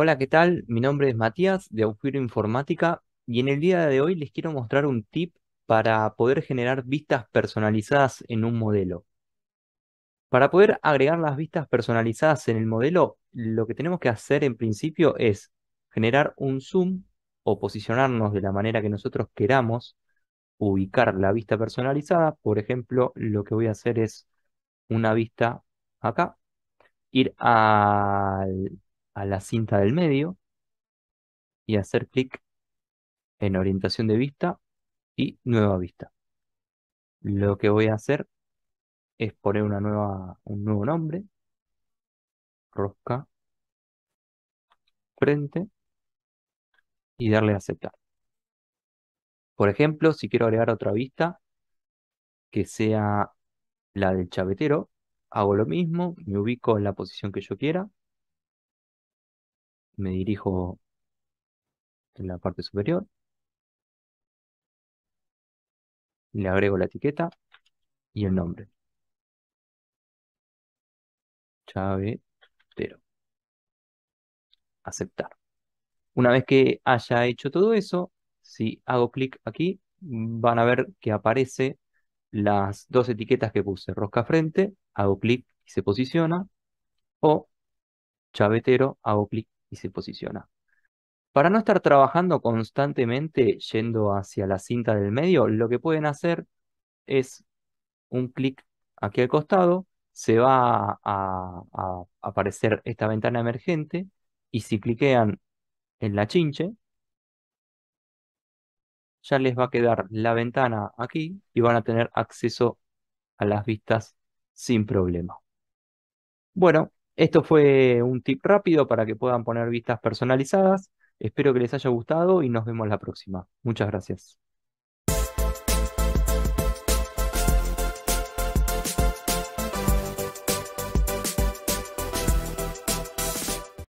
Hola, ¿qué tal? Mi nombre es Matías de Auxilio Informática y en el día de hoy les quiero mostrar un tip para poder generar vistas personalizadas en un modelo. Para poder agregar las vistas personalizadas en el modelo, lo que tenemos que hacer en principio es generar un zoom o posicionarnos de la manera que nosotros queramos, ubicar la vista personalizada. Por ejemplo, lo que voy a hacer es una vista acá, ir al la cinta del medio y hacer clic en orientación de vista y nueva vista. Lo que voy a hacer es poner una nueva, un nuevo nombre, rosca, frente y darle a aceptar. Por ejemplo, si quiero agregar otra vista que sea la del chavetero, hago lo mismo, me ubico en la posición que yo quiera, me dirijo en la parte superior, le agrego la etiqueta y el nombre. Chavetero. Aceptar. Una vez que haya hecho todo eso, si hago clic aquí, van a ver que aparece las dos etiquetas que puse, rosca frente, hago clic y se posiciona, o chavetero, hago clic y se posiciona. Para no estar trabajando constantemente yendo hacia la cinta del medio, lo que pueden hacer es un clic aquí al costado, se va a, aparecer esta ventana emergente y si cliquean en la chinche, ya les va a quedar la ventana aquí y van a tener acceso a las vistas sin problema. Bueno, esto fue un tip rápido para que puedan poner vistas personalizadas. Espero que les haya gustado y nos vemos la próxima. Muchas gracias.